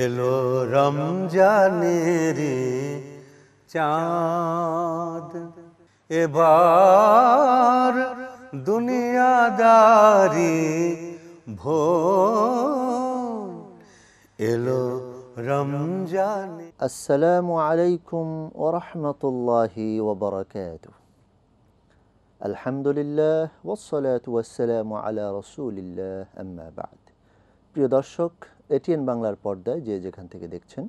এলো রমজানেরি চাঁদ এবার দুনিয়াদারি ভোর এলো রমজানে আসসালামু আলাইকুম ও রহমতুল্লাহি ওবরাকাত আলহামদুলিল্লাহ ওসলাত ওয়াসালাম আলা রসুলিল্লাহ আম্মা বাদ প্রিয় দর্শক এটিএন বাংলার পর্দায় যে যেখান থেকে দেখছেন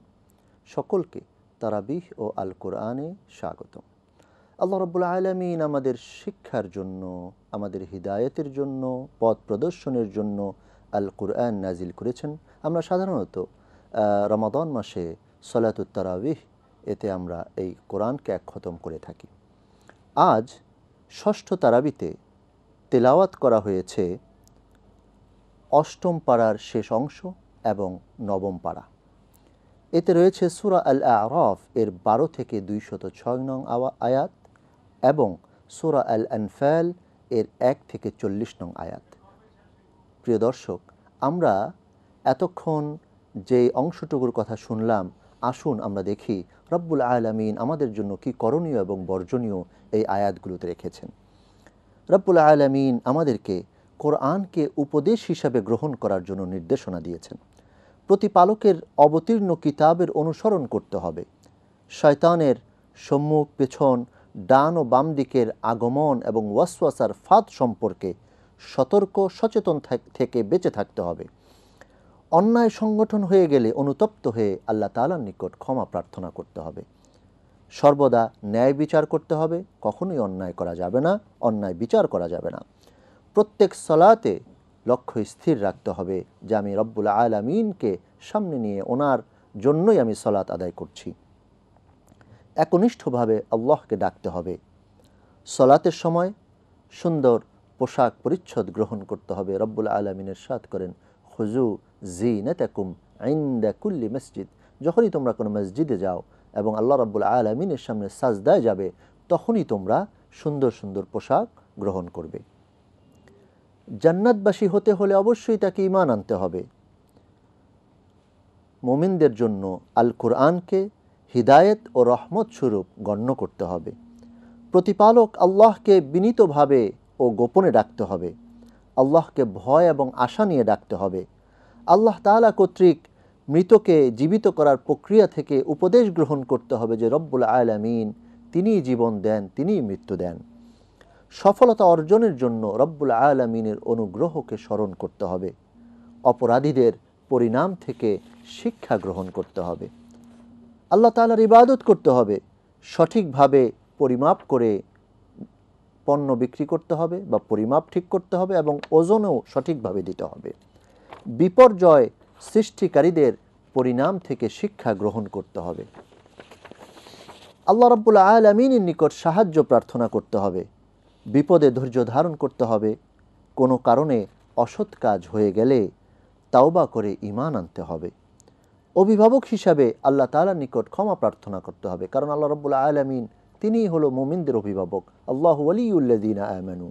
সকলকে তারাবিহ ও আল কোরআনে স্বাগত আল্লাহ রব্বুল আলমিন আমাদের শিক্ষার জন্য আমাদের হৃদায়তের জন্য পথ প্রদর্শনের জন্য আল কোরআন নাজিল করেছেন আমরা সাধারণত রমাদন মাসে সলাতুত তারাবিহ এতে আমরা এই কোরআনকে এক খতম করে থাকি আজ ষষ্ঠ তারাবিতে তেলাওয়াত করা হয়েছে অষ্টম পাড়ার শেষ অংশ এবং নবম পাড়া এতে রয়েছে সুরা আল আরফ এর বারো থেকে দুইশত ছয় নং আয়াত এবং সুরা আল আনফ্যাল এর এক থেকে চল্লিশ নং আয়াত প্রিয় দর্শক আমরা এতক্ষণ যে অংশটুকুর কথা শুনলাম আসুন আমরা দেখি রব্বুল আয়ালামিন আমাদের জন্য কি করণীয় এবং বর্জনীয় এই আয়াতগুলোতে রেখেছেন রব্বুল আয়ালামিন আমাদেরকে কোরআনকে উপদেশ হিসাবে গ্রহণ করার জন্য নির্দেশনা দিয়েছেন প্রতিপালকের অবতীর্ণ কিতাবের অনুসরণ করতে হবে শয়তানের সম্মুখ পেছন ডান ও বাম দিকের আগমন এবং ওয়াসওয়াসার ফাঁদ সম্পর্কে সতর্ক সচেতন থেকে বেঁচে থাকতে হবে অন্যায় সংগঠন হয়ে গেলে অনুতপ্ত হয়ে আল্লাহ তালার নিকট ক্ষমা প্রার্থনা করতে হবে সর্বদা ন্যায় বিচার করতে হবে কখনোই অন্যায় করা যাবে না অন্যায় বিচার করা যাবে না প্রত্যেক সলাতে লক্ষ্য স্থির রাখতে হবে যে আমি রব্বুল আলমিনকে সামনে নিয়ে ওনার জন্যই আমি সলাৎ আদায় করছি একনিষ্ঠভাবে আল্লাহকে ডাকতে হবে সলাতের সময় সুন্দর পোশাক পরিচ্ছদ গ্রহণ করতে হবে রব্বুল আলমিনের সাথ করেন খুজু জি নেতাকুম আইন্দা কুল্লি মসজিদ যখনই তোমরা কোনো মসজিদে যাও এবং আল্লাহ রব্বুল আলমিনের সামনে সাজদায় যাবে তখনই তোমরা সুন্দর সুন্দর পোশাক গ্রহণ করবে জান্নাতবাসী হতে হলে অবশ্যই তাকে ইমান আনতে হবে মোমিনদের জন্য আল কোরআনকে হৃদায়ত ও রহমত স্বরূপ গণ্য করতে হবে প্রতিপালক আল্লাহকে বিনীতভাবে ও গোপনে ডাকতে হবে আল্লাহকে ভয় এবং আশা নিয়ে ডাকতে হবে আল্লাহ তালা কর্তৃক মৃতকে জীবিত করার প্রক্রিয়া থেকে উপদেশ গ্রহণ করতে হবে যে রব্বুল আয়ালামিন তিনিই জীবন দেন তিনিই মৃত্যু দেন সফলতা অর্জনের জন্য রব্বুল আলমিনের অনুগ্রহকে স্মরণ করতে হবে অপরাধীদের পরিণাম থেকে শিক্ষা গ্রহণ করতে হবে আল্লাহ তালার ইবাদত করতে হবে সঠিকভাবে পরিমাপ করে পণ্য বিক্রি করতে হবে বা পরিমাপ ঠিক করতে হবে এবং ওজনও সঠিকভাবে দিতে হবে বিপর্যয় সৃষ্টিকারীদের পরিণাম থেকে শিক্ষা গ্রহণ করতে হবে আল্লাহ রব্বুল আলমিনের নিকট সাহায্য প্রার্থনা করতে হবে বিপদে ধৈর্য ধারণ করতে হবে কোনো কারণে অসৎ কাজ হয়ে গেলে তাওবা করে ইমান আনতে হবে অভিভাবক হিসাবে আল্লাহ তালার নিকট ক্ষমা প্রার্থনা করতে হবে কারণ আল্লাহ রব্বুল আলমিন তিনিই হলো মোমিনদের অভিভাবক আল্লাহ আলিউল্লাদিন আয়মানু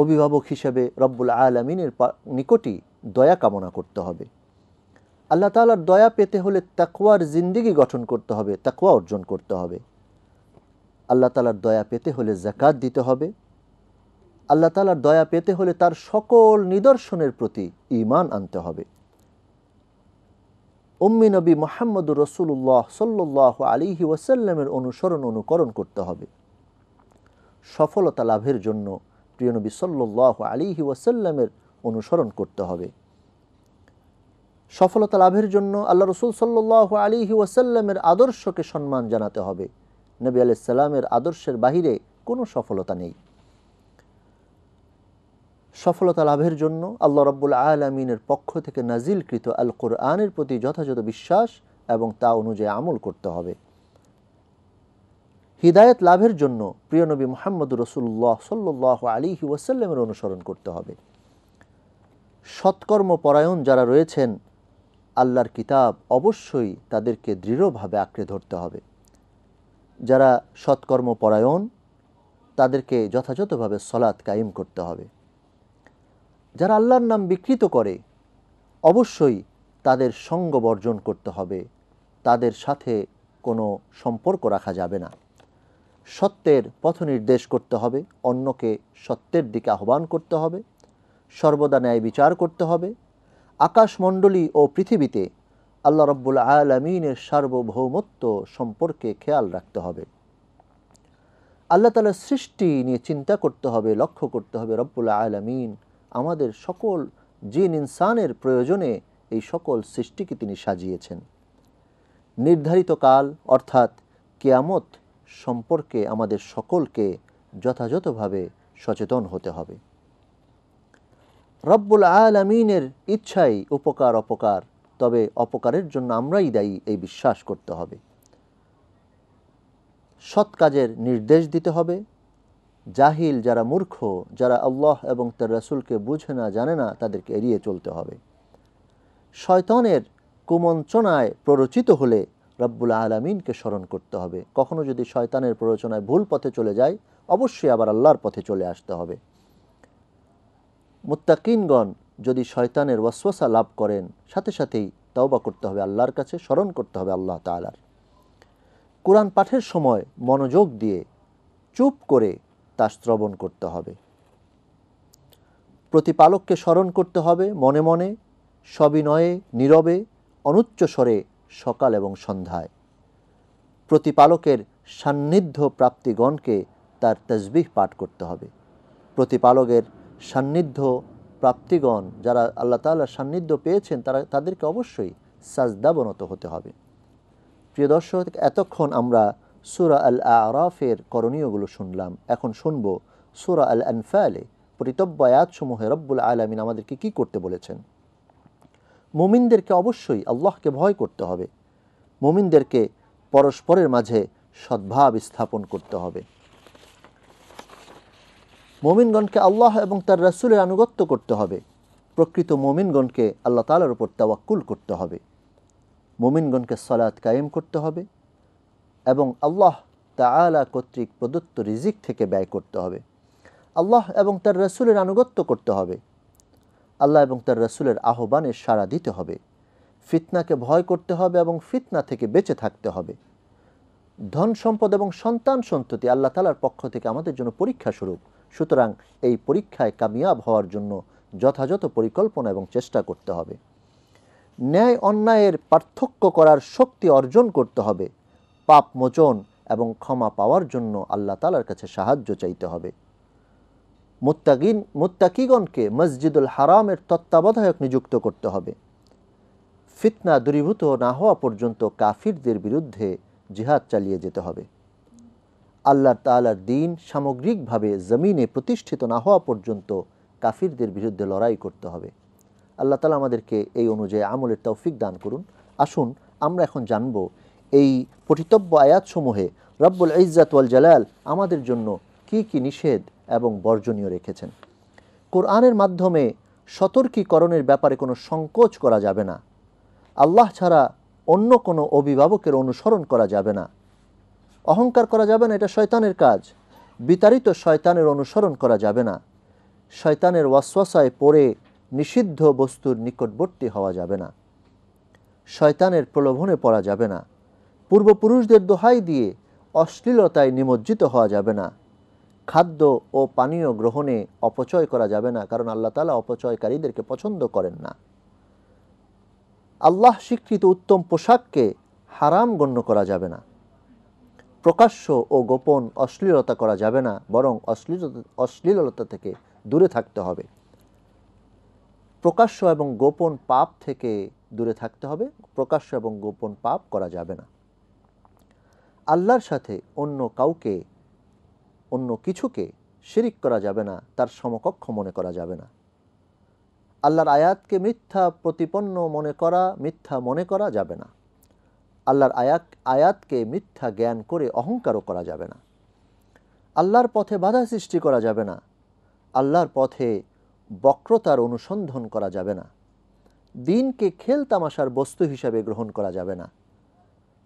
অভিভাবক হিসাবে রব্বুল আলমিনের নিকটই দয়া কামনা করতে হবে আল্লাহ তালার দয়া পেতে হলে তাকওয়ার জিন্দিগি গঠন করতে হবে তাকওয়া অর্জন করতে হবে আল্লাহ তালার দয়া পেতে হলে জাকাত দিতে হবে আল্লাহ তালার দয়া পেতে হলে তার সকল নিদর্শনের প্রতি ইমান আনতে হবে উম্মি নবী মোহাম্মদ রসুল্লাহ সাল্লাহ আলিহি ওয়াসাল্লামের অনুসরণ অনুকরণ করতে হবে সফলতা লাভের জন্য প্রিয়নবী সাল্লাহ আলিহি ওয়াসাল্লামের অনুসরণ করতে হবে সফলতা লাভের জন্য আল্লাহ রসুল সাল্লাহ আলিহি ওয়াসাল্লামের আদর্শকে সম্মান জানাতে হবে নবী আলাইসাল্লামের আদর্শের বাহিরে কোনো সফলতা নেই সফলতা লাভের জন্য আল্লাহ রব্বুল আলমিনের পক্ষ থেকে নাজিলকৃত আল কোরআনের প্রতি যথাযথ বিশ্বাস এবং তা অনুযায়ী আমল করতে হবে হৃদায়ত লাভের জন্য প্রিয় নবী মোহাম্মদ রসুল্লাহ সাল্লাহ আলী ওয়াসাল্লামের অনুসরণ করতে হবে সৎকর্ম পরায়ণ যারা রয়েছেন আল্লাহর কিতাব অবশ্যই তাদেরকে দৃঢ়ভাবে আঁকড়ে ধরতে হবে যারা সৎকর্ম পরায়ণ তাদেরকে যথাযথভাবে সলাৎ কায়েম করতে হবে যারা আল্লাহর নাম বিকৃত করে অবশ্যই তাদের সঙ্গ বর্জন করতে হবে তাদের সাথে কোনো সম্পর্ক রাখা যাবে না সত্যের পথ নির্দেশ করতে হবে অন্যকে সত্যের দিকে আহ্বান করতে হবে সর্বদা ন্যায় বিচার করতে হবে আকাশমণ্ডলী ও পৃথিবীতে আল্লাহ রব্বুল আলমিনের সার্বভৌমত্ব সম্পর্কে খেয়াল রাখতে হবে আল্লাহ তালার সৃষ্টি নিয়ে চিন্তা করতে হবে লক্ষ্য করতে হবে রব্বুল আলমিন আমাদের সকল জিন ইনসানের প্রয়োজনে এই সকল সৃষ্টিকে তিনি সাজিয়েছেন নির্ধারিত কাল অর্থাৎ কেয়ামত সম্পর্কে আমাদের সকলকে যথাযথভাবে সচেতন হতে হবে রব্বুল আলমিনের ইচ্ছাই উপকার অপকার তবে অপকারের জন্য আমরাই দায়ী এই বিশ্বাস করতে হবে সৎ কাজের নির্দেশ দিতে হবে জাহিল যারা মূর্খ যারা আল্লাহ এবং তার রাসুলকে বুঝে না জানে না তাদেরকে এড়িয়ে চলতে হবে শয়তানের কুমঞ্চনায় প্ররোচিত হলে রব্বুল আলমিনকে স্মরণ করতে হবে কখনো যদি শয়তানের প্ররোচনায় ভুল পথে চলে যায় অবশ্যই আবার আল্লাহর পথে চলে আসতে হবে মুত্তাকিনগণ যদি শয়তানের ওয়াসওয়াসা লাভ করেন সাথে সাথেই তাওবা করতে হবে আল্লাহর কাছে স্মরণ করতে হবে আল্লাহ তালার কোরআন পাঠের সময় মনোযোগ দিয়ে চুপ করে তা শ্রবণ করতে হবে প্রতিপালককে স্মরণ করতে হবে মনে মনে সবিনয়ে নীরবে অনুচ্চ স্বরে সকাল এবং সন্ধ্যায় প্রতিপালকের সান্নিধ্য প্রাপ্তিগণকে তার তসবিহ পাঠ করতে হবে প্রতিপালকের সান্নিধ্য প্রাপ্তিগণ যারা আল্লাহ তাল্লাহ সান্নিধ্য পেয়েছেন তারা তাদেরকে অবশ্যই সাজদাবনত হতে হবে প্রিয় দর্শক এতক্ষণ আমরা সুরা আল আরাফের করণীয়গুলো শুনলাম এখন শুনব সুরা আল আনফালে পরিতব্য আয়াতসমূহে রব্বুল আলমিন আমাদেরকে কি করতে বলেছেন মুমিনদেরকে অবশ্যই আল্লাহকে ভয় করতে হবে মুমিনদেরকে পরস্পরের মাঝে সদ্ভাব স্থাপন করতে হবে মোমিনগণকে আল্লাহ এবং তার রাসুলের আনুগত্য করতে হবে প্রকৃত মোমিনগণকে আল্লাহ তালার উপর তাওয়াক্কুল করতে হবে মোমিনগণকে সলাৎ কায়েম করতে হবে এবং আল্লাহ তা আলা কর্তৃক প্রদত্ত রিজিক থেকে ব্যয় করতে হবে আল্লাহ এবং তার রাসুলের আনুগত্য করতে হবে আল্লাহ এবং তার রাসুলের আহ্বানে সাড়া দিতে হবে ফিতনাকে ভয় করতে হবে এবং ফিতনা থেকে বেঁচে থাকতে হবে ধন সম্পদ এবং সন্তান সন্ততি আল্লাহ তালার পক্ষ থেকে আমাদের জন্য পরীক্ষা স্বরূপ সুতরাং এই পরীক্ষায় কামিয়াব হওয়ার জন্য যথাযথ পরিকল্পনা এবং চেষ্টা করতে হবে ন্যায় অন্যায়ের পার্থক্য করার শক্তি অর্জন করতে হবে পাপ মোচন এবং ক্ষমা পাওয়ার জন্য আল্লাহ তালার কাছে সাহায্য চাইতে হবে মুত্তাগিন মুত্তাকিগণকে মসজিদুল হারামের তত্ত্বাবধায়ক নিযুক্ত করতে হবে ফিতনা দূরীভূত না হওয়া পর্যন্ত কাফিরদের বিরুদ্ধে জিহাদ চালিয়ে যেতে হবে আল্লাহ তালার দিন সামগ্রিকভাবে জমিনে প্রতিষ্ঠিত না হওয়া পর্যন্ত কাফিরদের বিরুদ্ধে লড়াই করতে হবে আল্লাহ তালা আমাদেরকে এই অনুযায়ী আমলের তৌফিক দান করুন আসুন আমরা এখন জানব এই পঠিতব্য আয়াতসমূহে রব্বুল ইজাত ওয়াল জালাল আমাদের জন্য কি কি নিষেধ এবং বর্জনীয় রেখেছেন কোরআনের মাধ্যমে সতর্কীকরণের ব্যাপারে কোনো সংকোচ করা যাবে না আল্লাহ ছাড়া অন্য কোনো অভিভাবকের অনুসরণ করা যাবে না অহংকার করা যাবে না এটা শয়তানের কাজ বিতাড়িত শয়তানের অনুসরণ করা যাবে না শয়তানের ওয়াসওয়াসায় পড়ে নিষিদ্ধ বস্তুর নিকটবর্তী হওয়া যাবে না শয়তানের প্রলোভনে পড়া যাবে না পূর্বপুরুষদের দোহাই দিয়ে অশ্লীলতায় নিমজ্জিত হওয়া যাবে না খাদ্য ও পানীয় গ্রহণে অপচয় করা যাবে না কারণ আল্লাহ তালা অপচয়কারীদেরকে পছন্দ করেন না আল্লাহ স্বীকৃত উত্তম পোশাককে হারাম গণ্য করা যাবে না প্রকাশ্য ও গোপন অশ্লীলতা করা যাবে না বরং অশ্লীলতা অশ্লীলতা থেকে দূরে থাকতে হবে প্রকাশ্য এবং গোপন পাপ থেকে দূরে থাকতে হবে প্রকাশ্য এবং গোপন পাপ করা যাবে না আল্লাহর সাথে অন্য কাউকে অন্য কিছুকে শিরিক করা যাবে না তার সমকক্ষ মনে করা যাবে না আল্লাহর আয়াতকে মিথ্যা প্রতিপন্ন মনে করা মিথ্যা মনে করা যাবে না আল্লাহর আয়াত আয়াতকে মিথ্যা জ্ঞান করে অহংকারও করা যাবে না আল্লাহর পথে বাধা সৃষ্টি করা যাবে না আল্লাহর পথে বক্রতার অনুসন্ধান করা যাবে না দিনকে খেল তামাশার বস্তু হিসাবে গ্রহণ করা যাবে না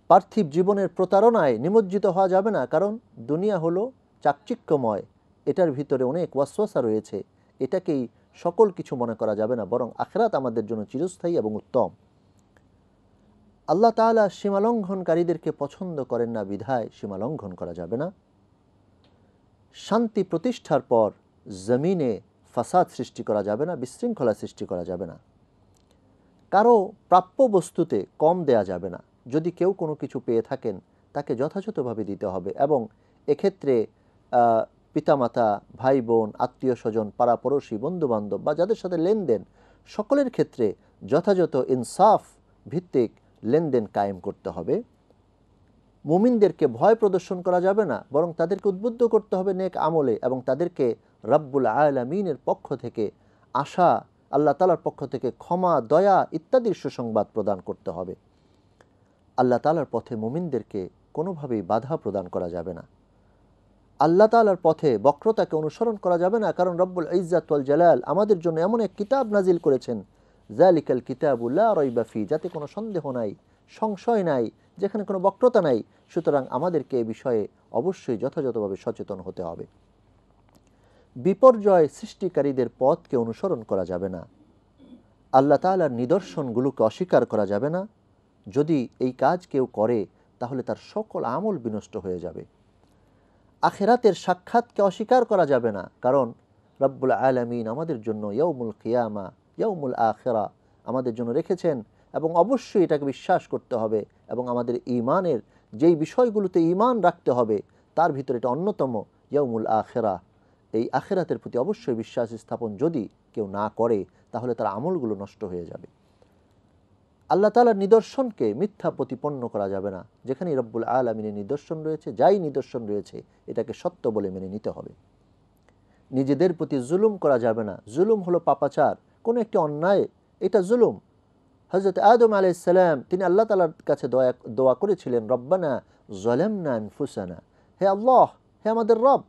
পার্থিব জীবনের প্রতারণায় নিমজ্জিত হওয়া যাবে না কারণ দুনিয়া হলো চাকচিক্যময় এটার ভিতরে অনেক ওয়াসওয়াসা রয়েছে এটাকেই সকল কিছু মনে করা যাবে না বরং আখেরাত আমাদের জন্য চিরস্থায়ী এবং উত্তম আল্লাহ তালা সীমালঙ্ঘনকারীদেরকে পছন্দ করেন না বিধায় সীমালঙ্ঘন করা যাবে না শান্তি প্রতিষ্ঠার পর জমিনে ফাসাদ সৃষ্টি করা যাবে না বিশৃঙ্খলা সৃষ্টি করা যাবে না কারো প্রাপ্য বস্তুতে কম দেয়া যাবে না যদি কেউ কোনো কিছু পেয়ে থাকেন তাকে যথাযথভাবে দিতে হবে এবং এক্ষেত্রে পিতামাতা ভাই বোন আত্মীয় স্বজন পাড়াপড়শি বন্ধুবান্ধব বা যাদের সাথে লেনদেন সকলের ক্ষেত্রে যথাযথ ইনসাফ ভিত্তিক লেনদেন কায়েম করতে হবে মুমিনদেরকে ভয় প্রদর্শন করা যাবে না বরং তাদেরকে উদ্বুদ্ধ করতে হবে নেক আমলে এবং তাদেরকে রব্বুল আয়ালামিনের পক্ষ থেকে আশা আল্লাহ তালার পক্ষ থেকে ক্ষমা দয়া ইত্যাদির সুসংবাদ প্রদান করতে হবে আল্লাহ তালার পথে মুমিনদেরকে কোনোভাবেই বাধা প্রদান করা যাবে না আল্লাহ তালার পথে বক্রতাকে অনুসরণ করা যাবে না কারণ রব্বুল ইজাতল জালাল আমাদের জন্য এমন এক কিতাব নাজিল করেছেন জালিকাল কিতাবুল্লাহ রইবাফি যাতে কোনো সন্দেহ নাই সংশয় নাই যেখানে কোনো বক্রতা নাই সুতরাং আমাদেরকে এ বিষয়ে অবশ্যই যথাযথভাবে সচেতন হতে হবে বিপর্যয় সৃষ্টিকারীদের পথকে অনুসরণ করা যাবে না আল্লাহ তালার নিদর্শনগুলোকে অস্বীকার করা যাবে না যদি এই কাজ কেউ করে তাহলে তার সকল আমল বিনষ্ট হয়ে যাবে আখেরাতের সাক্ষাৎকে অস্বীকার করা যাবে না কারণ রব্বুল আলমিন আমাদের জন্য ইয়ৌমুল কিয়ামা ইয়ৌমুল আখেরা আমাদের জন্য রেখেছেন এবং অবশ্যই এটাকে বিশ্বাস করতে হবে এবং আমাদের ইমানের যেই বিষয়গুলোতে ইমান রাখতে হবে তার ভিতরে এটা অন্যতম ইয়ৌমুল আখেরা এই আখেরাতের প্রতি অবশ্যই বিশ্বাস স্থাপন যদি কেউ না করে তাহলে তার আমলগুলো নষ্ট হয়ে যাবে আল্লাহ তালার নিদর্শনকে মিথ্যা প্রতিপন্ন করা যাবে না যেখানে রব্বুল আলমিনের নিদর্শন রয়েছে যাই নিদর্শন রয়েছে এটাকে সত্য বলে মেনে নিতে হবে নিজেদের প্রতি জুলুম করা যাবে না জুলুম হলো পাপাচার কোনো একটি অন্যায় এটা জুলুম হজরত আদম আলাইসাল্লাম তিনি আল্লাহ তালার কাছে দয়া দোয়া করেছিলেন রব্বানা জলেমনা ফুসানা হে আল্লাহ হে আমাদের রব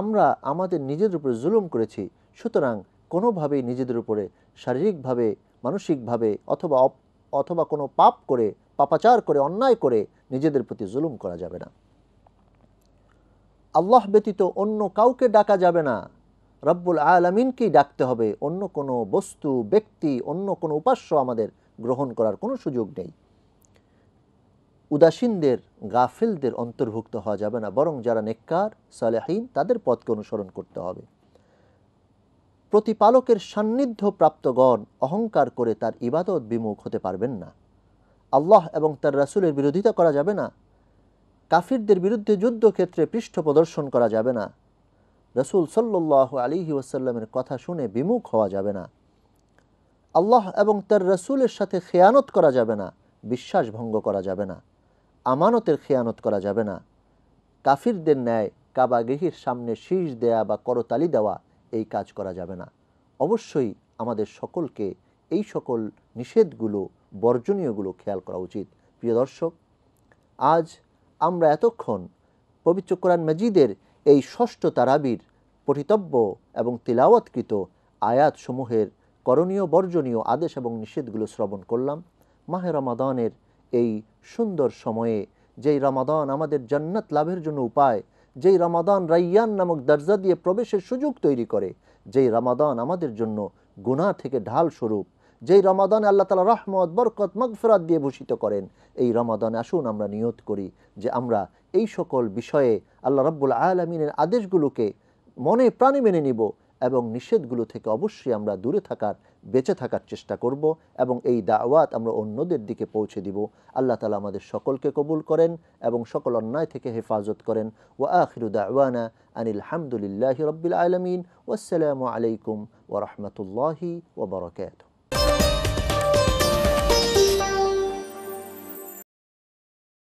আমরা আমাদের নিজেদের উপরে জুলুম করেছি সুতরাং কোনোভাবেই নিজেদের উপরে শারীরিকভাবে মানসিকভাবে অথবা অথবা কোনো পাপ করে পাপাচার করে অন্যায় করে নিজেদের প্রতি জুলুম করা যাবে না আল্লাহ ব্যতীত অন্য কাউকে ডাকা যাবে না রব্বুল আলমিনকেই ডাকতে হবে অন্য কোনো বস্তু ব্যক্তি অন্য কোনো উপাস্য আমাদের গ্রহণ করার কোনো সুযোগ নেই উদাসীনদের গাফিলদের অন্তর্ভুক্ত হওয়া যাবে না বরং যারা নেককার সালেহীন তাদের পথকে অনুসরণ করতে হবে প্রতিপালকের সান্নিধ্য প্রাপ্তগণ অহংকার করে তার ইবাদত বিমুখ হতে পারবেন না আল্লাহ এবং তার রাসুলের বিরোধিতা করা যাবে না কাফিরদের বিরুদ্ধে যুদ্ধক্ষেত্রে পৃষ্ঠ প্রদর্শন করা যাবে না রসুল সাল্লাহ আলী ওসাল্লামের কথা শুনে বিমুখ হওয়া যাবে না আল্লাহ এবং তার রসুলের সাথে খেয়ানত করা যাবে না বিশ্বাস ভঙ্গ করা যাবে না আমানতের খেয়ানত করা যাবে না কাফিরদের ন্যায় কাবাগৃহির সামনে শীষ দেয়া বা করতালি দেওয়া এই কাজ করা যাবে না অবশ্যই আমাদের সকলকে এই সকল নিষেধগুলো বর্জনীয়গুলো খেয়াল করা উচিত প্রিয় দর্শক আজ আমরা এতক্ষণ পবিত্র কোরআন মজিদের এই ষষ্ঠ তারাবির পঠিতব্য এবং তিলাওয়াতকৃত আয়াতসমূহের করণীয় বর্জনীয় আদেশ এবং নিষেধগুলো শ্রবণ করলাম মাহে রমাদানের এই সুন্দর সময়ে যেই রমাদান আমাদের জান্নাত লাভের জন্য উপায় যেই রমাদান রাইয়ান নামক দরজা দিয়ে প্রবেশের সুযোগ তৈরি করে যেই রমাদান আমাদের জন্য গুণা থেকে ঢাল স্বরূপ যেই রমাদান আল্লাহ তালা রহমত বরকত মগফেরাত দিয়ে ভূষিত করেন এই রমাদান আসুন আমরা নিয়ত করি যে আমরা এই সকল বিষয়ে আল্লাহ রব্বুল আমিনের আদেশগুলোকে মনে প্রাণে মেনে নিব এবং নিষেধগুলো থেকে অবশ্যই আমরা দূরে থাকার বেঁচে থাকার চেষ্টা করব এবং এই দাওয়াত আমরা অন্যদের দিকে পৌঁছে দিব আল্লাহ তালা আমাদের সকলকে কবুল করেন এবং সকল অন্যায় থেকে হেফাজত করেন ও আখির দাওয়ানা আনিল হামদুলিল্লাহ রবিল আলমিন ওসালামু আলাইকুম ওরহমতুল্লাহি ওবরকাত